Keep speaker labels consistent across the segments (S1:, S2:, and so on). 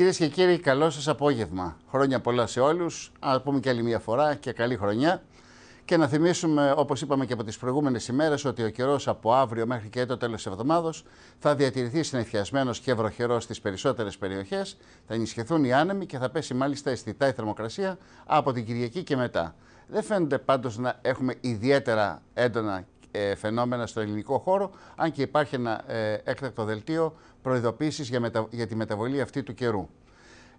S1: Κυρίες και κύριοι, καλό σας απόγευμα. Χρόνια πολλά σε όλους. Ας πούμε και άλλη μια φορά και καλή χρονιά. Και να θυμίσουμε, όπως είπαμε και από τις προηγούμενες ημέρες, ότι ο καιρός από αύριο μέχρι και το τέλος της εβδομάδα θα διατηρηθεί συνεφιασμένος και βροχερός στις περισσότερες περιοχές. Θα ενισχυθούν οι άνεμοι και θα πέσει μάλιστα αισθητά η θερμοκρασία από την Κυριακή και μετά. Δεν φαίνεται πάντως να έχουμε ιδιαίτερα έντονα ε, φαινόμενα στο ελληνικό χώρο, αν και υπάρχει ένα ε, έκτακτο δελτίο προειδοποίησης για, για τη μεταβολή αυτή του καιρού.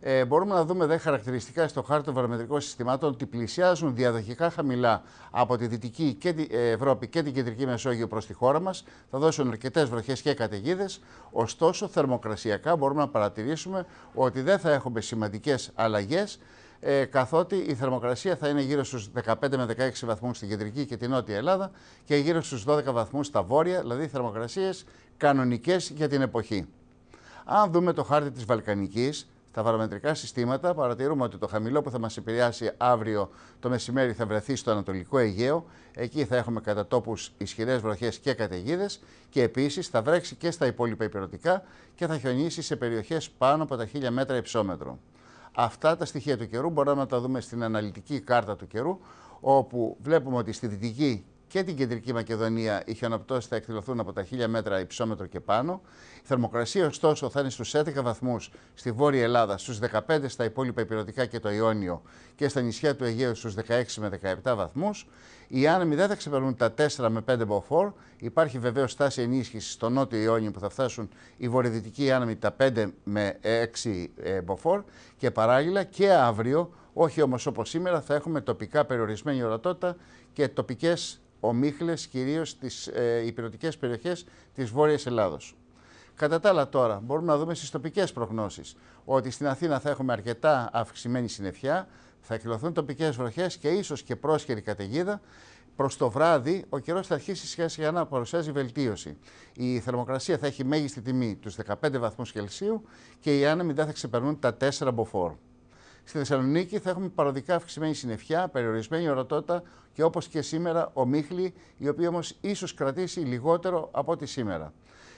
S1: Ε, μπορούμε να δούμε δε χαρακτηριστικά στο χάρτη των βαρομετρικών συστημάτων ότι πλησιάζουν διαδοχικά χαμηλά από τη Δυτική και την ε, Ευρώπη και την Κεντρική Μεσόγειο προς τη χώρα μας. Θα δώσουν αρκετές βροχές και καταιγίδες. Ωστόσο, θερμοκρασιακά μπορούμε να παρατηρήσουμε ότι δεν θα έχουμε σημαντικές αλλαγές ε, καθότι η θερμοκρασία θα είναι γύρω στους 15 με 16 βαθμούς στην κεντρική και την νότια Ελλάδα και γύρω στους 12 βαθμούς στα βόρεια, δηλαδή θερμοκρασίες κανονικές για την εποχή. Αν δούμε το χάρτη της Βαλκανικής, στα βαρομετρικά συστήματα παρατηρούμε ότι το χαμηλό που θα μας επηρεάσει αύριο το μεσημέρι θα βρεθεί στο Ανατολικό Αιγαίο. Εκεί θα έχουμε κατά τόπους ισχυρές βροχές και καταιγίδες και επίσης θα βρέξει και στα υπόλοιπα υπηρετικά και θα χιονίσει σε περιοχές πάνω από τα 1000 μέτρα υψόμετρο. Αυτά τα στοιχεία του καιρού μπορούμε να τα δούμε στην αναλυτική κάρτα του καιρού, όπου βλέπουμε ότι στη δυτική και την κεντρική Μακεδονία οι χιονοπτώσει θα εκδηλωθούν από τα 1000 μέτρα υψόμετρο και πάνω. Η θερμοκρασία, ωστόσο, θα είναι στους 11 βαθμούς στη Βόρεια Ελλάδα, στους 15 στα υπόλοιπα υπηρετικά και το Ιόνιο και στα νησιά του Αιγαίου στους 16 με 17 βαθμούς. Οι άνεμοι δεν θα ξεπερνούν τα 4 με 5 μποφόρ. Υπάρχει βεβαίως στάση ενίσχυσης στο νότιο Ιόνιο που θα φτάσουν οι βορειοδυτικοί άνεμοι τα 5 με 6 ε, μποφόρ και παράλληλα και αύριο. Όχι όμως όπως σήμερα θα έχουμε τοπικά περιορισμένη ορατότητα και τοπικές ομίχλες, κυρίως στις ε, υπηρετικές περιοχές της Βόρειας Ελλάδος. Κατά τα άλλα τώρα μπορούμε να δούμε στις τοπικές προγνώσεις ότι στην Αθήνα θα έχουμε αρκετά αυξημένη συννεφιά, θα εκδηλωθούν τοπικές βροχές και ίσως και πρόσχερη καταιγίδα. Προς το βράδυ, ο καιρός θα αρχίσει σχέση για να παρουσιάζει βελτίωση. Η θερμοκρασία θα έχει μέγιστη τιμή τους 15 βαθμούς Κελσίου και οι άνεμοι δεν θα ξεπερνούν τα 4 μποφόρ. Στη Θεσσαλονίκη θα έχουμε παροδικά αυξημένη συννεφιά, περιορισμένη ορατότητα και όπως και σήμερα ομίχλη, η οποία όμως ίσως κρατήσει λιγότερο από ό,τι σήμερα.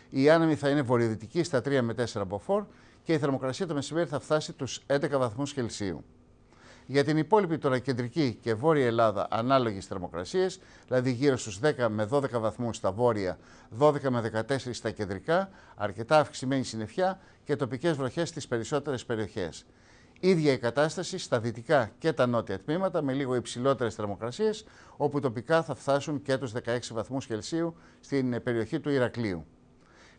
S1: Η άνεμη θα είναι βορειοδυτική στα 3 με 4 μποφόρ και η θερμοκρασία το μεσημέρι θα φτάσει τους 11 βαθμούς Κελσίου. Για την υπόλοιπη τώρα κεντρική και βόρεια Ελλάδα ανάλογες θερμοκρασίες, δηλαδή γύρω στους 10 με 12 βαθμούς στα βόρεια, 12 με 14 στα κεντρικά, αρκετά αυξημένη συννεφιά και τοπικές βροχές στις περισσότερες περιοχές. Ίδια η κατάσταση στα δυτικά και τα νότια τμήματα με λίγο υψηλότερες θερμοκρασίες, όπου τοπικά θα φτάσουν και τους 16 βαθμούς Κελσίου στην περιοχή του Ηρακλείου.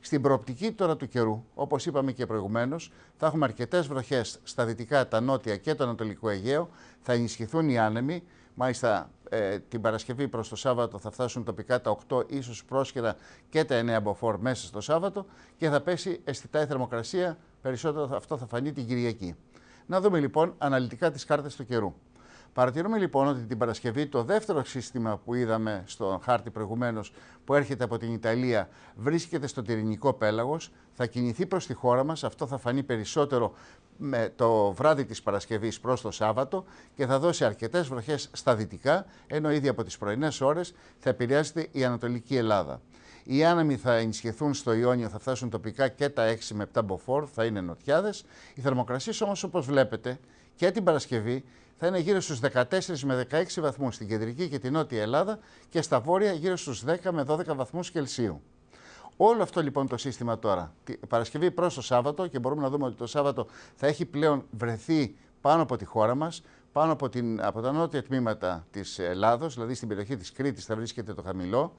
S1: Στην προοπτική τώρα του καιρού, όπως είπαμε και προηγουμένως, θα έχουμε αρκετές βροχές στα δυτικά, τα νότια και το ανατολικό Αιγαίο. Θα ενισχυθούν οι άνεμοι. Μάλιστα, ε, την Παρασκευή προς το Σάββατο θα φτάσουν τοπικά τα 8, ίσω πρόσχερα και τα 9 μποφόρ μέσα στο Σάββατο και θα πέσει αισθητά η θερμοκρασία. Περισσότερο αυτό θα φανεί την Κυριακή. Να δούμε λοιπόν αναλυτικά τις κάρτες του καιρού. Παρατηρούμε λοιπόν ότι την Παρασκευή το δεύτερο σύστημα που είδαμε στο χάρτη προηγουμένως που έρχεται από την Ιταλία βρίσκεται στο Τυρινικό πέλαγος, θα κινηθεί προς τη χώρα μας, αυτό θα φανεί περισσότερο με το βράδυ της Παρασκευής προς το Σάββατο και θα δώσει αρκετές βροχές στα δυτικά, ενώ ήδη από τις πρωινές ώρες θα επηρεάζεται η Ανατολική Ελλάδα. Οι άνεμοι θα ενισχυθούν στο Ιόνιο, θα φτάσουν τοπικά και τα 6 με 7 μποφόρ, θα είναι νοτιάδες. Οι θερμοκρασίες όμως, όπως βλέπετε, και την Παρασκευή θα είναι γύρω στους 14 με 16 βαθμούς στην κεντρική και την νότια Ελλάδα και στα βόρεια γύρω στους 10 με 12 βαθμούς Κελσίου. Όλο αυτό λοιπόν το σύστημα τώρα, Παρασκευή προς το Σάββατο και μπορούμε να δούμε ότι το Σάββατο θα έχει πλέον βρεθεί πάνω από τη χώρα μας, πάνω από, τα νότια τμήματα της Ελλάδος, δηλαδή στην περιοχή της Κρήτης θα βρίσκεται το χαμηλό,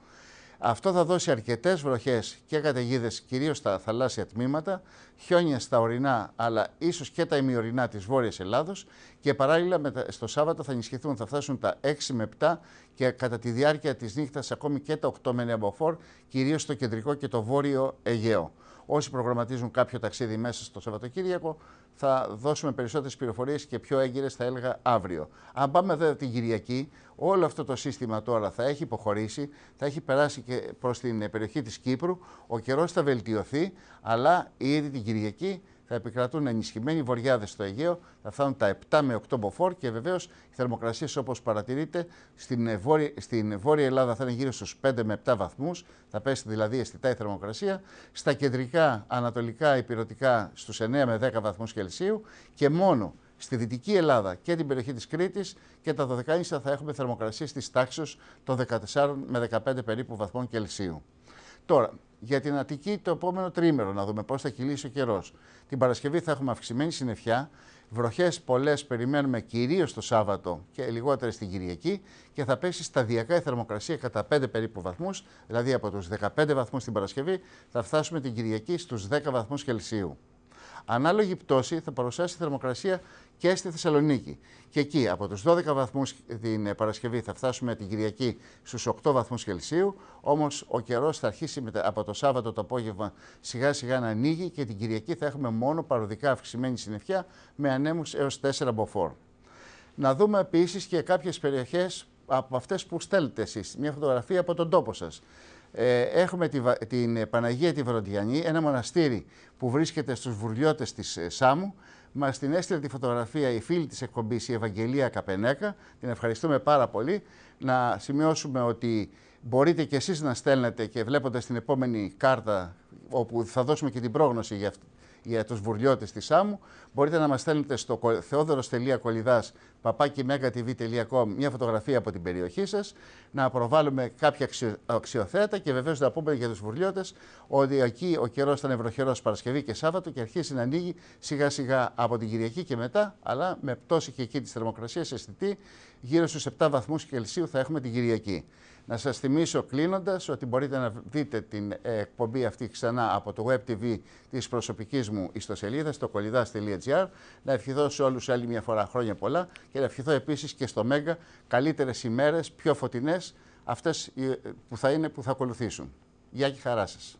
S1: αυτό θα δώσει αρκετές βροχές και καταιγίδες, κυρίως στα θαλάσσια τμήματα, χιόνια στα ορεινά αλλά ίσως και τα ημιορεινά της Βόρειας Ελλάδος και παράλληλα στο Σάββατο θα ενισχυθούν, θα φτάσουν τα 6 με 7 και κατά τη διάρκεια της νύχτας ακόμη και τα 8 με 9 κυρίως στο κεντρικό και το βόρειο Αιγαίο. Όσοι προγραμματίζουν κάποιο ταξίδι μέσα στο Σαββατοκύριακο, θα δώσουμε περισσότερες πληροφορίες και πιο έγκυρες, θα έλεγα, αύριο. Αν πάμε εδώ την Κυριακή, όλο αυτό το σύστημα τώρα θα έχει υποχωρήσει, θα έχει περάσει και προς την περιοχή της Κύπρου. Ο καιρός θα βελτιωθεί, αλλά ήδη την Κυριακή θα επικρατούν ενισχυμένοι βορειάδε στο Αιγαίο, θα φτάνουν τα 7 με 8 μποφόρ και βεβαίως οι θερμοκρασίες όπως παρατηρείτε στην, ε, βόρεια, στην Βόρεια Ελλάδα θα είναι γύρω στους 5 με 7 βαθμούς, θα πέσει δηλαδή αισθητά η θερμοκρασία. Στα κεντρικά, ανατολικά, υπηρετικά στους 9 με 10 βαθμούς Κελσίου και μόνο στη Δυτική Ελλάδα και την περιοχή της Κρήτης και τα 12 νησιά θα έχουμε θερμοκρασίες της τάξης των 14 με 15 περίπου βαθμών Κελσίου. Τώρα, για την Αττική το επόμενο τρίμερο, να δούμε πώς θα κυλήσει ο καιρός. Την Παρασκευή θα έχουμε αυξημένη συννεφιά, βροχές πολλές περιμένουμε κυρίως το Σάββατο και λιγότερες την Κυριακή και θα πέσει σταδιακά η θερμοκρασία κατά 5 περίπου βαθμούς, δηλαδή από τους 15 βαθμούς την Παρασκευή θα φτάσουμε την Κυριακή στους 10 βαθμούς Κελσίου. Ανάλογη πτώση θα παρουσιάσει θερμοκρασία και στη Θεσσαλονίκη. Και εκεί από τους 12 βαθμούς την Παρασκευή θα φτάσουμε την Κυριακή στους 8 βαθμούς Κελσίου, όμως ο καιρός θα αρχίσει από το Σάββατο το απόγευμα σιγά σιγά να ανοίγει και την Κυριακή θα έχουμε μόνο παροδικά αυξημένη συννεφιά με ανέμους έως 4 μποφόρ. Να δούμε επίσης και κάποιες περιοχές από αυτές που στέλνετε εσείς, μια φωτογραφία από τον τόπο σας. Ε, έχουμε τη, την ε, Παναγία τη Βροντιανή, ένα μοναστήρι που βρίσκεται στους βουρλιώτες της ε, Σάμου. Μας την έστειλε τη φωτογραφία η φίλη της εκπομπής, η Ευαγγελία Καπενέκα. Την ευχαριστούμε πάρα πολύ. Να σημειώσουμε ότι μπορείτε και εσείς να στέλνετε και βλέποντας την επόμενη κάρτα, όπου θα δώσουμε και την πρόγνωση για, για τους βουρλιώτες της Σάμου, μπορείτε να μας στέλνετε στο theodoros.kolidas papakimegatv.com μια φωτογραφία από την περιοχή σας, να προβάλλουμε κάποια αξιοθέατα και βεβαίως να πούμε για τους βουλιώτες ότι εκεί ο καιρός ήταν ευρωχερός, Παρασκευή και Σάββατο και αρχίζει να ανοίγει σιγά σιγά από την Κυριακή και μετά, αλλά με πτώση και εκεί της θερμοκρασίας αισθητή, γύρω στους 7 βαθμούς Κελσίου θα έχουμε την Κυριακή. Να σας θυμίσω κλείνοντας ότι μπορείτε να δείτε την ε, εκπομπή αυτή ξανά από το web TV της προσωπικής μου ιστοσελίδας στο kolidas.gr. Να ευχηθώ σε όλους άλλη μια φορά χρόνια πολλά και να ευχηθώ επίσης και στο Μέγκα καλύτερες ημέρες, πιο φωτεινές, αυτές ε, που θα είναι που θα ακολουθήσουν. Γεια και χαρά σας.